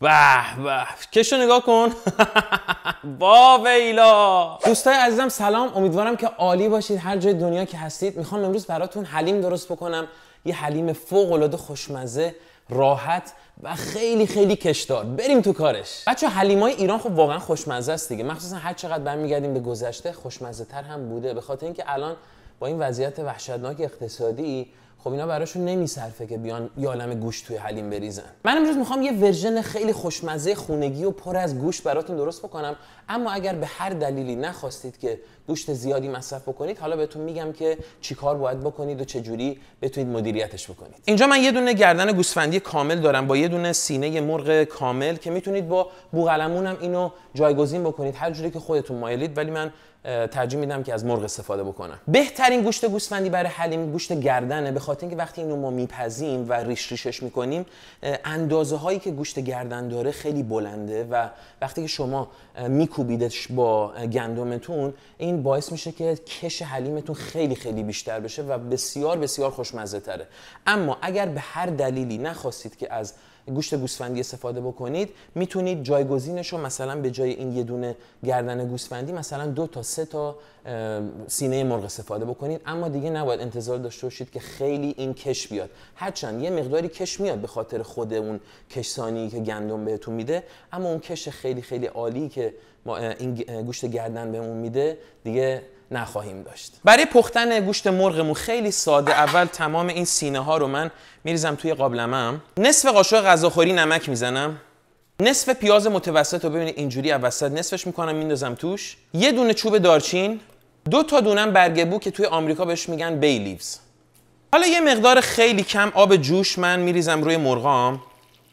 به به کش نگاه کن با ویلا دوستای عزیزم سلام امیدوارم که عالی باشید هر جای دنیا که هستید میخوام امروز براتون حلیم درست بکنم یه حلیم فوق العاده خوشمزه راحت و خیلی خیلی کشدار بریم تو کارش بچه حلیمای ایران خب واقعا خوشمزه است دیگه مخصوصا هر چقدر برمیگردیم به گذشته خوشمزه تر هم بوده به خاطر اینکه الان با این وضعیت وحشتناک اقتصادی خب اینا براشون نمیصرفه که بیان یالم گوش گوشت توی حلیم بریزن من امروز میخوام یه ورژن خیلی خوشمزه خونگی و پر از گوشت براتون درست بکنم اما اگر به هر دلیلی نخواستید که گوشت زیادی مصرف بکنید حالا بهتون میگم که چیکار باید بکنید و چه جوری بتونید مدیریتش بکنید اینجا من یه دونه گردن گوسفندی کامل دارم با یه دونه سینه مرغ کامل که میتونید با بوقلمون هم اینو جایگزین بکنید هر جوری که خودتون مایلید ولی من ترجیح میدم که از مرغ استفاده بکنم بهترین گوشت گوسفندی برای حلیم گوشت گردنه به خاطر اینکه وقتی اینو ما میپزیم و ریش ریشش میکنیم اندازه هایی که گوشت گردن داره خیلی بلنده و وقتی که شما میکوبیدش با گندمتون این باعث میشه که کش حلیمتون خیلی خیلی بیشتر بشه و بسیار بسیار خوشمزه تره اما اگر به هر دلیلی نخواستید که از گوشت گوسفندی استفاده بکنید میتونید جایگزینش رو مثلا به جای این یه دونه گردن گوسفندی مثلا دو تا سه تا سینه مرغ استفاده بکنید اما دیگه نباید انتظار داشته باشید که خیلی این کش بیاد هرچند یه مقداری کش میاد به خاطر خود اون کشسانی که گندم بهتون میده اما اون کش خیلی خیلی عالی که این گوشت گردن بهمون میده دیگه نخواهیم داشت برای پختن گوشت مرغمون خیلی ساده اول تمام این سینه ها رو من میریزم توی قابلمم نصف قاشق غذاخوری نمک میزنم نصف پیاز متوسط رو ببینید اینجوری وسط نصفش میکنم میندازم توش یه دونه چوب دارچین دو تا دونم برگ بو که توی آمریکا بهش میگن بیلیوز حالا یه مقدار خیلی کم آب جوش من میریزم روی مرغام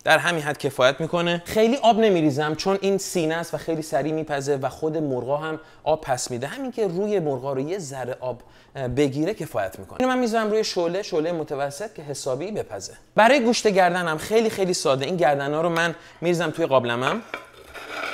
در همین حد کفایت میکنه خیلی آب نمیریزم چون این سینه است و خیلی سریع میپزه و خود مرغا هم آب پس میده همین که روی مرغا رو یه ذره آب بگیره کفایت میکنه من میذارم روی شعله شعله متوسط که حسابی بپزه برای گوشت گردنم خیلی خیلی ساده این گردن رو من میریزم توی قابلمم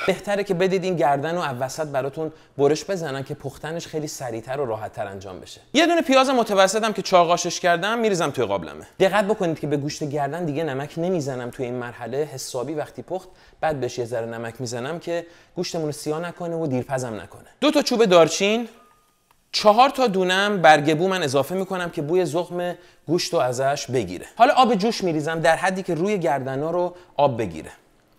بهتره که بدید این گردن و وسط براتون برش بزنن که پختنش خیلی سریعتر و راحتتر انجام بشه یه دونه پیاز متوسطم که چاقاشش کردم میریزم توی قابلمه دقت بکنید که به گوشت گردن دیگه نمک نمیزنم توی این مرحله حسابی وقتی پخت بعد بهش یه ذره نمک میزنم که گوشتمون رو سیاه نکنه و دیرپزم نکنه دو تا چوب دارچین چهار تا دونم برگبو من اضافه میکنم که بوی زخم گوشت رو ازش بگیره حالا آب جوش میریزم در حدی که روی گردنا رو آب بگیره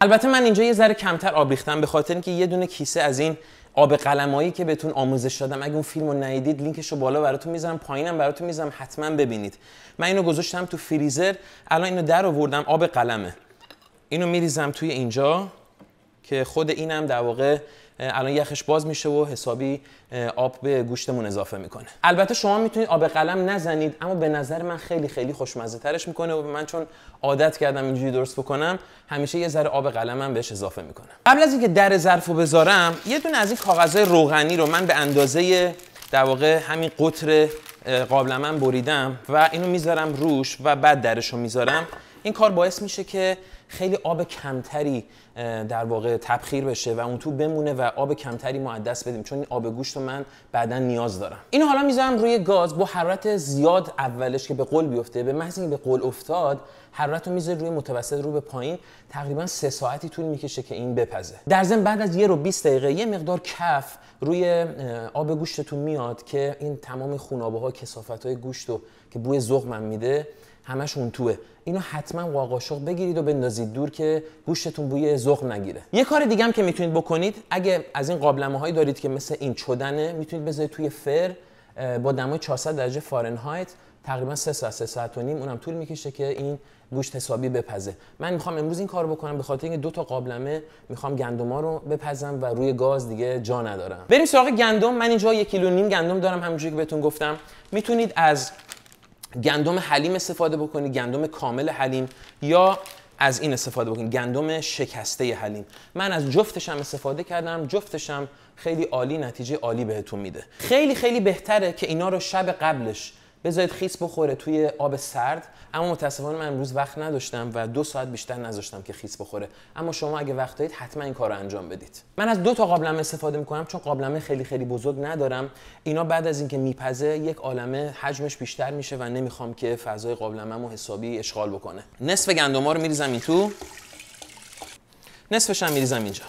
البته من اینجا یه ذره کمتر آب ریختم به خاطر اینکه یه دونه کیسه از این آب قلمایی که بهتون آموزش دادم اگه اون فیلمو ندیدید لینکش رو بالا براتون میذارم پایینم براتون میذارم حتما ببینید من اینو گذاشتم تو فریزر الان اینو در آوردم آب قلمه اینو میریزم توی اینجا که خود اینم در واقع الان یخش باز میشه و حسابی آب به گوشتمون اضافه میکنه البته شما میتونید آب قلم نزنید اما به نظر من خیلی خیلی خوشمزه ترش میکنه و من چون عادت کردم اینجوری درست بکنم همیشه یه ذره آب قلمم بهش اضافه میکنم قبل از اینکه در رو بذارم یه دونه از این کاغذهای روغنی رو من به اندازه در واقع همین قطر قابل من بریدم و اینو میذارم روش و بعد درش رو میذارم این کار باعث میشه که خیلی آب کمتری در واقع تبخیر بشه و اون تو بمونه و آب کمتری ما بدیم چون آب گوشت رو من بعدا نیاز دارم اینو حالا میذارم روی گاز با حرارت زیاد اولش که به قل بیفته به محض به قل افتاد حرارت رو میذاره روی متوسط رو به پایین تقریبا سه ساعتی طول میکشه که این بپزه در ضمن بعد از یه رو 20 دقیقه یه مقدار کف روی آب گوشتتون میاد که این تمام خونابه ها کسافت های گوشت رو که بوی زغمم میده همشون توه اینو حتما واقاشق بگیرید و بندازید دور که گوشتون بوی زخم نگیره یه کار دیگه هم که میتونید بکنید اگه از این قابلمه هایی دارید که مثل این چدنه میتونید بذارید توی فر با دمای 400 درجه فارنهایت تقریبا 3 ساعت 3 ساعت و نیم اونم طول میکشه که این گوشت حسابی بپزه من میخوام امروز این کار بکنم به خاطر اینکه دو تا قابلمه میخوام گندما رو بپزم و روی گاز دیگه جا ندارم بریم سراغ گندم من اینجا یک کیلو نیم گندم دارم همونجوری که بهتون گفتم میتونید از گندم حلیم استفاده بکنید گندم کامل حلیم یا از این استفاده بکنید گندم شکسته حلیم من از جفتش هم استفاده کردم جفتش هم خیلی عالی نتیجه عالی بهتون میده خیلی خیلی بهتره که اینا رو شب قبلش بذارید خیس بخوره توی آب سرد اما متاسفانه من امروز وقت نداشتم و دو ساعت بیشتر نذاشتم که خیس بخوره اما شما اگه وقت دارید حتما این کار رو انجام بدید من از دو تا قابلمه استفاده میکنم چون قابلمه خیلی خیلی بزرگ ندارم اینا بعد از اینکه میپزه یک عالمه حجمش بیشتر میشه و نمیخوام که فضای مو حسابی اشغال بکنه نصف گندم رو میریزم این تو نصفش هم میریزم اینجا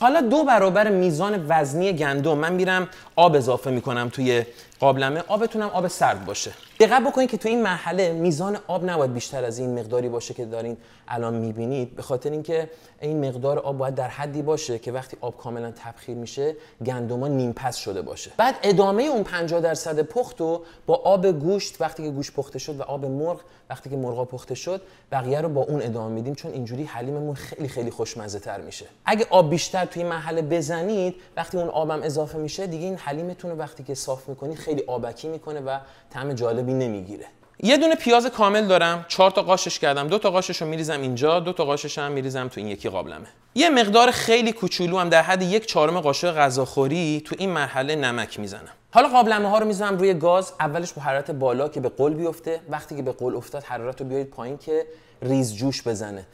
حالا دو برابر میزان وزنی گندم من میرم آب اضافه میکنم توی قابلمه آبتونم آب سرد باشه دقت بکنید که تو این مرحله میزان آب نباید بیشتر از این مقداری باشه که دارین الان میبینید به خاطر اینکه این مقدار آب باید در حدی باشه که وقتی آب کاملا تبخیر میشه گندما نیم پس شده باشه بعد ادامه اون 50 درصد پخت با آب گوشت وقتی که گوشت پخته شد و آب مرغ وقتی که مرغا پخته شد بقیه رو با اون ادامه میدیم چون اینجوری حلیممون خیلی خیلی خوشمزه تر میشه اگه آب بیشتر توی مرحله بزنید وقتی اون آبم اضافه میشه دیگه این حلیمتون رو وقتی که صاف میکنید خیلی آبکی میکنه و طعم جالبی نمیگیره یه دونه پیاز کامل دارم چهار تا قاشش کردم دو تا قاشش رو میریزم اینجا دو تا قاشش هم میریزم تو این یکی قابلمه یه مقدار خیلی کوچولو هم در حد یک چهارم قاشق غذاخوری تو این مرحله نمک میزنم حالا قابلمه ها رو میزنم روی گاز اولش با حرارت بالا که به قل بیفته وقتی که به قل افتاد حرارت رو بیارید پایین که ریز جوش بزنه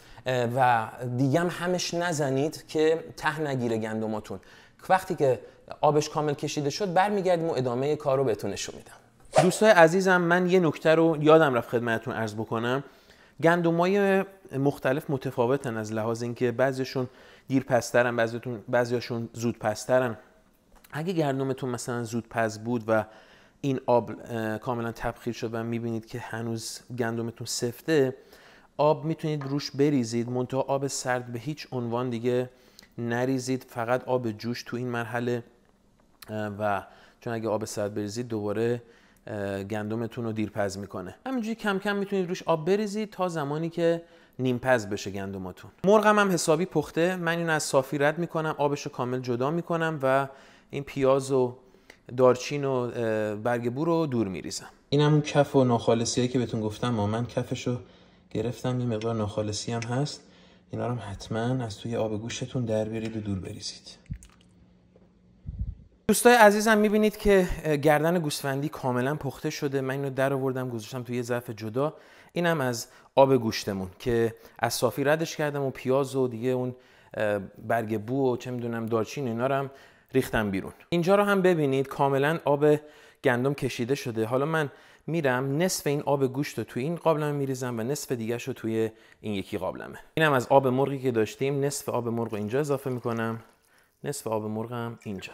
و دیگه همش نزنید که ته نگیره گندماتون وقتی که آبش کامل کشیده شد برمیگردیم و ادامه کار رو بهتون نشون میدم دوستای عزیزم من یه نکته رو یادم رفت خدمتتون عرض بکنم گندمای مختلف متفاوتن از لحاظ اینکه بعضیشون دیر پسترن بعضیتون بعضیاشون زود پسترن اگه گندمتون مثلا زود پز بود و این آب کاملا تبخیر شد و میبینید که هنوز گندمتون سفته آب میتونید روش بریزید منتها آب سرد به هیچ عنوان دیگه نریزید فقط آب جوش تو این مرحله و چون اگه آب سرد بریزید دوباره گندمتون رو دیرپز میکنه همینجوری کم کم میتونید روش آب بریزید تا زمانی که نیمپز بشه گندمتون مرغم هم حسابی پخته من اینو از صافی رد میکنم آبش رو کامل جدا میکنم و این پیاز و دارچین و برگ بو رو دور میریزم این همون کف و ناخالصی که بهتون گفتم و من کفش رو گرفتم یه مقدار ناخالصی هم هست اینا رو حتما از توی آب گوشتون در و دور بریزید دوستای عزیزم میبینید که گردن گوسفندی کاملا پخته شده من اینو در آوردم گذاشتم توی یه ظرف جدا اینم از آب گوشتمون که از صافی ردش کردم و پیاز و دیگه اون برگ بو و چه میدونم دارچین اینا رو هم ریختم بیرون اینجا رو هم ببینید کاملا آب گندم کشیده شده حالا من میرم نصف این آب گوشت رو توی این قابلمه میریزم و نصف دیگه رو توی این یکی قابلمه اینم از آب مرغی که داشتیم نصف آب مرغ اینجا اضافه میکنم نصف آب مرغم اینجا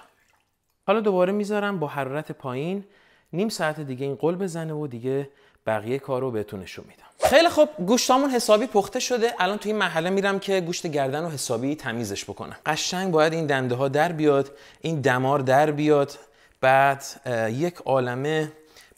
حالا دوباره میذارم با حرارت پایین نیم ساعت دیگه این قل بزنه و دیگه بقیه کار رو بهتون نشون میدم خیلی خب گوشتامون حسابی پخته شده الان توی این محله میرم که گوشت گردن و حسابی تمیزش بکنم قشنگ باید این دنده ها در بیاد این دمار در بیاد بعد یک عالمه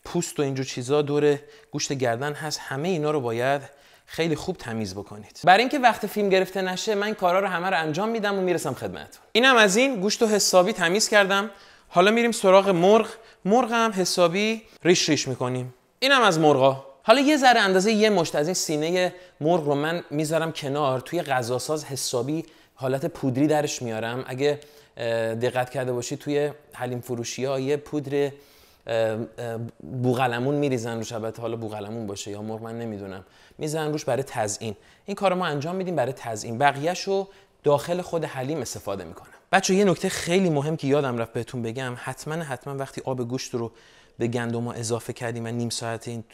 پوست و اینجور چیزا دوره گوشت گردن هست همه اینا رو باید خیلی خوب تمیز بکنید برای اینکه وقت فیلم گرفته نشه من کارا رو همه رو انجام میدم و میرسم خدمتتون اینم از این گوشت و حسابی تمیز کردم حالا میریم سراغ مرغ مرغ هم حسابی ریش ریش میکنیم اینم از مرغا حالا یه ذره اندازه یه مشت از این سینه مرغ رو من میذارم کنار توی غذاساز حسابی حالت پودری درش میارم اگه دقت کرده باشی توی حلیم فروشی ها یه پودر بوغلمون میریزن روش البته حالا بوغلمون باشه یا مرغ من نمیدونم میزن روش برای تزین. این کار ما انجام میدیم برای تزئین رو داخل خود حلیم استفاده میکنم بچه یه نکته خیلی مهم که یادم رفت بهتون بگم حتما حتما وقتی آب گوشت رو به گندم اضافه کردیم و نیم ساعت این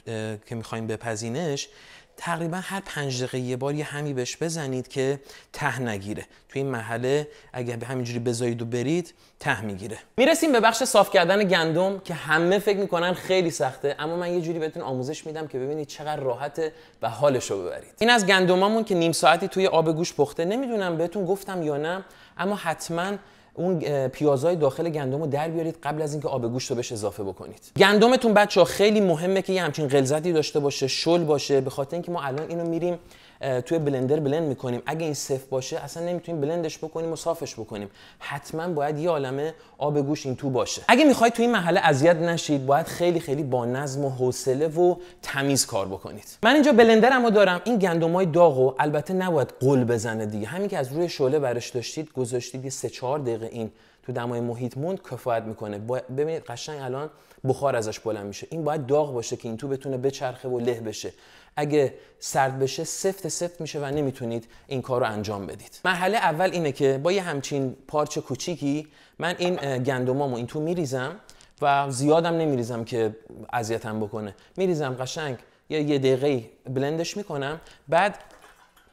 که میخوایم بپزینش تقریبا هر پنج دقیقه یه بار یه همی بهش بزنید که ته نگیره توی این محله اگر به همینجوری بذارید و برید ته میگیره میرسیم به بخش صاف کردن گندم که همه فکر میکنن خیلی سخته اما من یه جوری بهتون آموزش میدم که ببینید چقدر راحته و حالش رو ببرید این از گندمامون که نیم ساعتی توی آب گوش پخته نمیدونم بهتون گفتم یا نه اما حتما اون پیازهای داخل گندم رو در بیارید قبل از اینکه آب گوشت رو بهش اضافه بکنید گندمتون بچه ها خیلی مهمه که یه همچین غلظتی داشته باشه شل باشه به خاطر اینکه ما الان اینو میریم توی بلندر بلند میکنیم اگه این صفر باشه اصلا نمیتونیم بلندش بکنیم و صافش بکنیم حتما باید یه عالمه آب گوش این تو باشه اگه میخواید توی این محله اذیت نشید باید خیلی خیلی با نظم و حوصله و تمیز کار بکنید من اینجا بلندرمو دارم این گندمای داغو البته نباید قل بزنه دیگه همین که از روی شعله برش داشتید گذاشتید یه 3 4 دقیقه این تو دمای محیط موند کفایت میکنه ببینید قشنگ الان بخار ازش بلند میشه این باید داغ باشه که این تو بتونه بچرخه و له بشه اگه سرد بشه سفت سفت میشه و نمیتونید این کار رو انجام بدید مرحله اول اینه که با یه همچین پارچه کوچیکی من این گندمامو این تو میریزم و زیادم نمیریزم که اذیتم بکنه میریزم قشنگ یه یه دقیقه بلندش میکنم بعد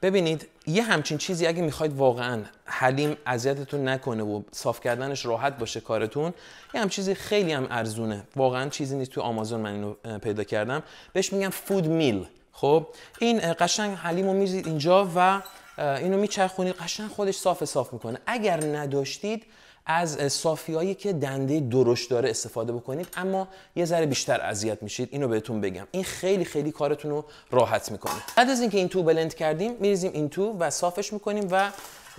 ببینید یه همچین چیزی اگه میخواید واقعا حلیم اذیتتون نکنه و صاف کردنش راحت باشه کارتون یه هم چیزی خیلی هم ارزونه واقعا چیزی نیست تو آمازون من اینو پیدا کردم بهش میگم فود میل خب این قشنگ حلیم رو میزید اینجا و اینو میچرخونید قشنگ خودش صاف صاف میکنه اگر نداشتید از صافیایی که دنده درشت داره استفاده بکنید اما یه ذره بیشتر اذیت میشید اینو بهتون بگم این خیلی خیلی کارتون رو راحت میکنه بعد از اینکه این تو بلند کردیم میریزیم این تو و صافش میکنیم و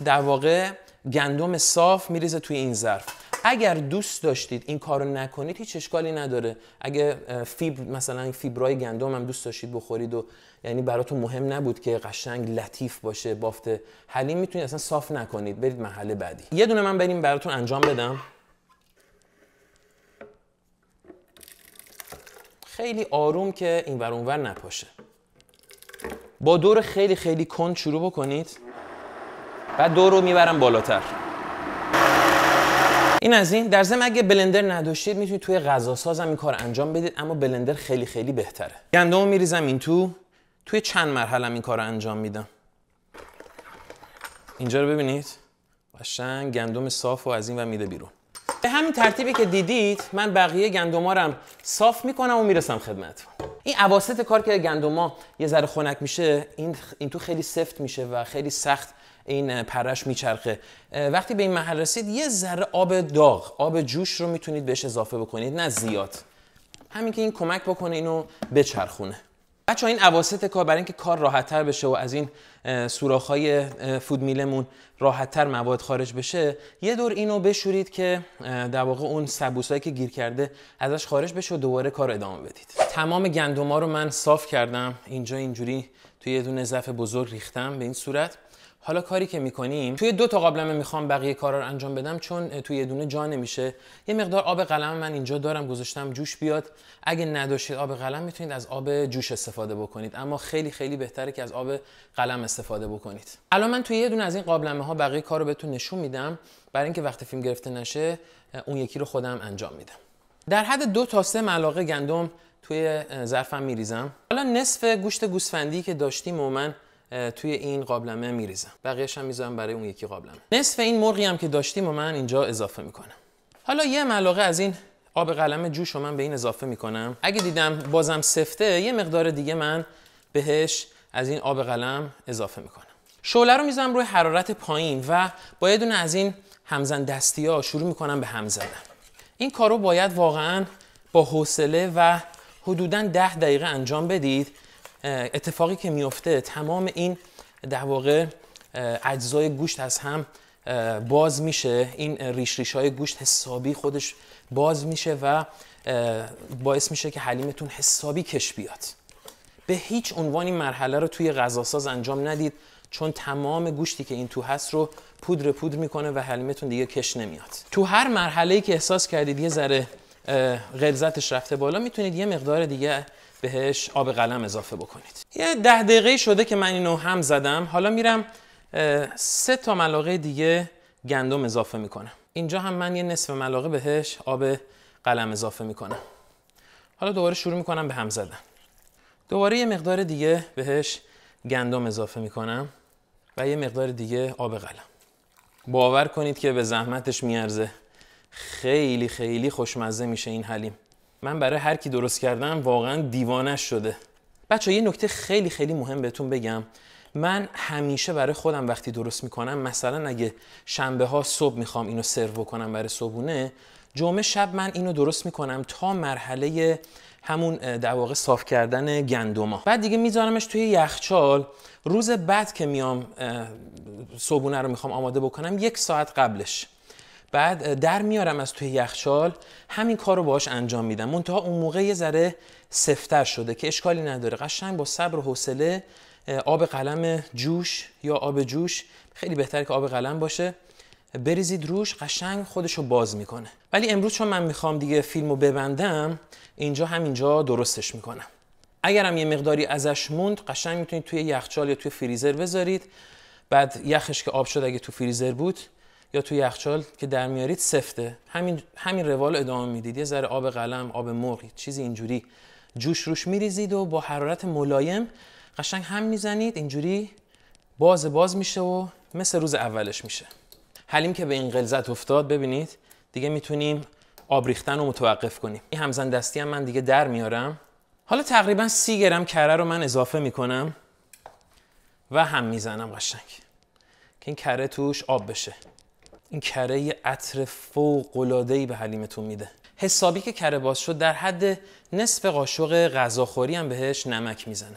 در واقع گندم صاف میریزه توی این ظرف اگر دوست داشتید این کارو نکنید هیچ اشکالی نداره اگه فیبر مثلا فیبرای گندم هم دوست داشتید بخورید و یعنی براتون مهم نبود که قشنگ لطیف باشه بافت حلیم میتونید اصلا صاف نکنید برید محله بعدی یه دونه من بریم براتون انجام بدم خیلی آروم که این ور اونور نپاشه با دور خیلی خیلی کند شروع بکنید بعد دور رو میبرم بالاتر این از این در ضمن اگه بلندر نداشتید میتونید توی غذا سازم این کار انجام بدید اما بلندر خیلی خیلی بهتره گندمو میریزم این تو توی چند مرحله این کار انجام میدم اینجا رو ببینید قشنگ گندم صاف و از این و میده بیرون به همین ترتیبی که دیدید من بقیه گندمارم صاف میکنم و میرسم خدمت این عواسط کار که گندما یه ذره خنک میشه این این تو خیلی سفت میشه و خیلی سخت این پرش میچرخه وقتی به این محل رسید یه ذره آب داغ آب جوش رو میتونید بهش اضافه بکنید نه زیاد همین که این کمک بکنه اینو بچرخونه بچه این عواسط کار برای اینکه کار راحت تر بشه و از این سوراخ‌های فود میلمون تر مواد خارج بشه یه دور اینو بشورید که در واقع اون سبوسایی که گیر کرده ازش خارج بشه و دوباره کار ادامه بدید تمام گندما رو من صاف کردم اینجا اینجوری توی یه دونه ظرف بزرگ ریختم به این صورت حالا کاری که میکنیم توی دو تا قابلمه میخوام بقیه کارا رو انجام بدم چون توی یه دونه جا نمیشه یه مقدار آب قلم من اینجا دارم گذاشتم جوش بیاد اگه نداشتید آب قلم میتونید از آب جوش استفاده بکنید اما خیلی خیلی بهتره که از آب قلم استفاده بکنید الان من توی یه دونه از این قابلمه ها بقیه کار رو بهتون نشون میدم برای اینکه وقتی فیلم گرفته نشه اون یکی رو خودم انجام میدم در حد دو تا سه ملاقه گندم توی ظرفم میریزم حالا نصف گوشت گوسفندی که داشتیم و توی این قابلمه میریزم بقیهش هم میذارم برای اون یکی قابلمه نصف این مرغی هم که داشتیم و من اینجا اضافه میکنم حالا یه ملاقه از این آب قلم جوش رو من به این اضافه میکنم اگه دیدم بازم سفته یه مقدار دیگه من بهش از این آب قلم اضافه میکنم شعله رو میذارم روی حرارت پایین و با یه دونه از این همزن دستی ها شروع میکنم به هم زدن این کارو باید واقعا با حوصله و حدودا 10 دقیقه انجام بدید اتفاقی که میفته تمام این در واقع اجزای گوشت از هم باز میشه این ریش ریش های گوشت حسابی خودش باز میشه و باعث میشه که حلیمتون حسابی کش بیاد به هیچ عنوان این مرحله رو توی غذاساز انجام ندید چون تمام گوشتی که این تو هست رو پودر پودر میکنه و حلیمتون دیگه کش نمیاد تو هر مرحله ای که احساس کردید یه ذره غلظتش رفته بالا میتونید یه مقدار دیگه بهش آب قلم اضافه بکنید یه ده دقیقه شده که من اینو هم زدم حالا میرم سه تا ملاقه دیگه گندم اضافه میکنم اینجا هم من یه نصف ملاقه بهش آب قلم اضافه میکنم حالا دوباره شروع میکنم به هم زدن دوباره یه مقدار دیگه بهش گندم اضافه میکنم و یه مقدار دیگه آب قلم باور کنید که به زحمتش میارزه خیلی خیلی خوشمزه میشه این حلیم من برای هر کی درست کردم واقعا دیوانه شده بچه یه نکته خیلی خیلی مهم بهتون بگم من همیشه برای خودم وقتی درست میکنم مثلا اگه شنبه ها صبح میخوام اینو سرو کنم برای صبحونه جمعه شب من اینو درست میکنم تا مرحله همون در واقع صاف کردن گندما بعد دیگه میذارمش توی یخچال روز بعد که میام صبحونه رو میخوام آماده بکنم یک ساعت قبلش بعد در میارم از توی یخچال همین کار رو باهاش انجام میدم منتها اون موقع یه ذره سفتر شده که اشکالی نداره قشنگ با صبر و حوصله آب قلم جوش یا آب جوش خیلی بهتره که آب قلم باشه بریزید روش قشنگ خودش رو باز میکنه ولی امروز چون من میخوام دیگه فیلم رو ببندم اینجا همینجا درستش میکنم اگرم یه مقداری ازش موند قشنگ میتونید توی یخچال یا توی فریزر بذارید بعد یخش که آب شد اگه تو فریزر بود یا توی یخچال که در میارید سفته همین همین روال ادامه میدید یه ذره آب قلم آب مرغ چیزی اینجوری جوش روش میریزید و با حرارت ملایم قشنگ هم میزنید اینجوری باز باز میشه و مثل روز اولش میشه حلیم که به این غلظت افتاد ببینید دیگه میتونیم آب ریختن رو متوقف کنیم این همزن دستی هم من دیگه در میارم حالا تقریبا سی گرم کره رو من اضافه میکنم و هم میزنم قشنگ که این کره توش آب بشه این کره عطر فوق العاده به حلیمتون میده حسابی که کره باز شد در حد نصف قاشق غذاخوری هم بهش نمک میزنم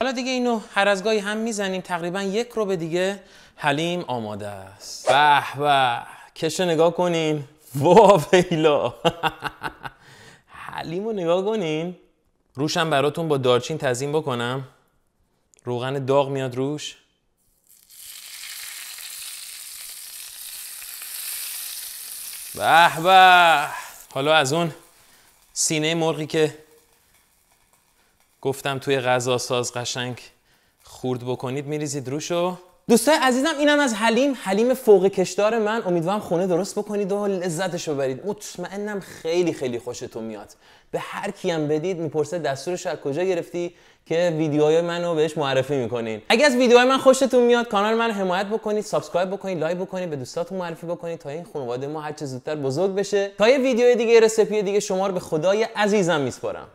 حالا دیگه اینو هر از گاهی هم میزنیم تقریبا یک رو به دیگه حلیم آماده است به به کشو نگاه کنین وا ویلا حلیم رو نگاه کنین روشم براتون با دارچین تزیین بکنم روغن داغ میاد روش به به حالا از اون سینه مرغی که گفتم توی غذا ساز قشنگ خورد بکنید میریزید روشو دوستای عزیزم اینم از حلیم حلیم فوق کشدار من امیدوارم خونه درست بکنید و لذتش رو برید مطمئنم خیلی خیلی خوشتون میاد به هر کیم بدید میپرسه دستورش از کجا گرفتی که ویدیوهای منو بهش معرفی میکنین اگه از ویدیوهای من خوشتون میاد کانال من حمایت بکنید سابسکرایب بکنید لایک بکنید به دوستاتون معرفی بکنید تا این خانواده ما هر چه زودتر بزرگ بشه تا یه ویدیو دیگه رسپی دیگه شما رو به خدای عزیزم میسپارم